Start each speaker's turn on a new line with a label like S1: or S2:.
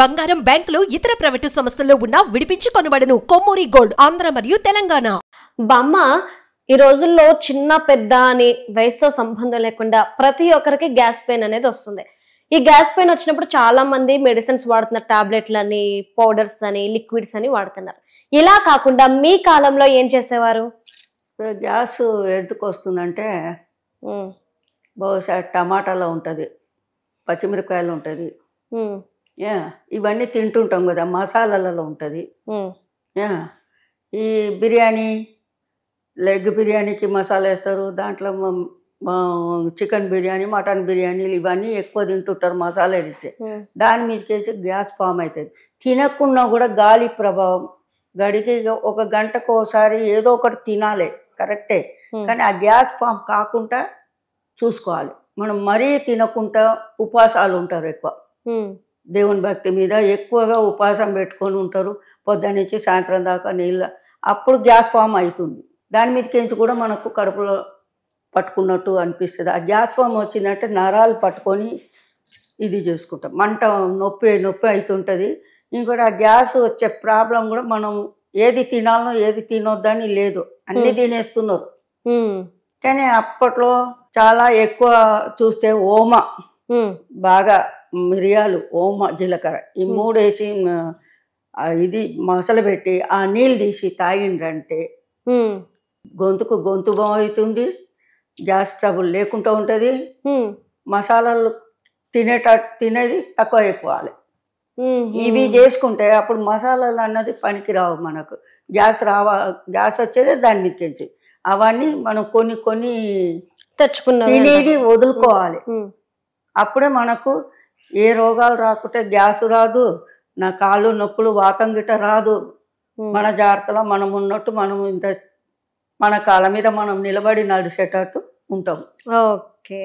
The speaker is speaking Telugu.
S1: బంగారం బ్యాంకులు ఇతర ప్రైవేటు సంస్థల్లో ఉన్న విడిపించి కొనబడను కొమ్మూరి గోల్డ్ ఆంధ్ర మరియు తెలంగాణ బామ్మ ఈ రోజుల్లో చిన్న పెద్ద అని వయసుతో సంబంధం లేకుండా ప్రతి ఒక్కరికి గ్యాస్ పెయిన్ అనేది వస్తుంది ఈ గ్యాస్ పెయిన్ వచ్చినప్పుడు చాలా మంది మెడిసిన్స్ వాడుతున్నారు టాబ్లెట్లని పౌడర్స్ అని లిక్విడ్స్ అని వాడుతున్నారు ఇలా కాకుండా మీ కాలంలో ఏం చేసేవారు గ్యాస్ ఎందుకు వస్తుందంటే బహుశా టమాటాలో ఉంటుంది పచ్చిమిరపకాయలు ఉంటుంది ఇవన్నీ తింటుంటాం కదా మసాలాలలో ఉంటుంది ఈ బిర్యానీ లెగ్ బిర్యానీకి మసాలా వేస్తారు దాంట్లో చికెన్ బిర్యానీ మటన్ బిర్యానీలు ఇవన్నీ ఎక్కువ తింటుంటారు మసాలా వేసి దాని వేసి గ్యాస్ ఫామ్ అవుతుంది తినకుండా కూడా గాలి ప్రభావం గడికి ఒక గంటకు ఒకసారి ఏదో ఒకటి తినాలి కరెక్టే కానీ ఆ గ్యాస్ ఫామ్ కాకుండా చూసుకోవాలి మనం మరీ తినకుండా ఉపాసాలు ఉంటారు ఎక్కువ దేవుని భక్తి మీద ఎక్కువగా ఉపాసం పెట్టుకొని ఉంటారు పొద్దున్న నుంచి సాయంత్రం దాకా నీళ్ళ అప్పుడు గ్యాస్ ఫామ్ అవుతుంది దాని మీద కించి కూడా మనకు కడుపులో పట్టుకున్నట్టు అనిపిస్తుంది ఆ గ్యాస్ ఫామ్ వచ్చిందంటే నరాలు పట్టుకొని ఇది చేసుకుంటాం మంట నొప్పి నొప్పి అవుతుంటుంది ఇంకోటి ఆ గ్యాస్ వచ్చే ప్రాబ్లం కూడా మనం ఏది తినాలనో ఏది తినొద్దని లేదు అన్ని తినేస్తున్నారు కానీ అప్పట్లో చాలా ఎక్కువ చూస్తే ఓమ బాగా మిరియాలు ఓమ జీలకర్ర ఈ మూడు వేసి ఇది మసలు పెట్టి ఆ నీళ్ళు తీసి తాగిండ్రంటే గొంతుకు గొంతు బాగుతుంది గ్యాస్ ట్రబుల్ లేకుండా ఉంటుంది మసాలాలు తినేట తినేది తక్కువ అయిపోవాలి ఇవి చేసుకుంటే అప్పుడు మసాలాలు అన్నది పనికి రావు మనకు గ్యాస్ రావా గ్యాస్ వచ్చేది దాని మీదకించి అవన్నీ మనం కొన్ని కొన్ని తెచ్చుకున్నాం తినేది వదులుకోవాలి అప్పుడే మనకు ఏ రోగాలు రాకుంటే గ్యాస్ రాదు నా కాళ్ళు నొప్పులు వాతం గిట రాదు మన జాగ్రత్తలో మనం ఉన్నట్టు మనం ఇంత మన కాళ్ళ మీద మనం నిలబడి నడిచేటట్టు ఉంటాం ఓకే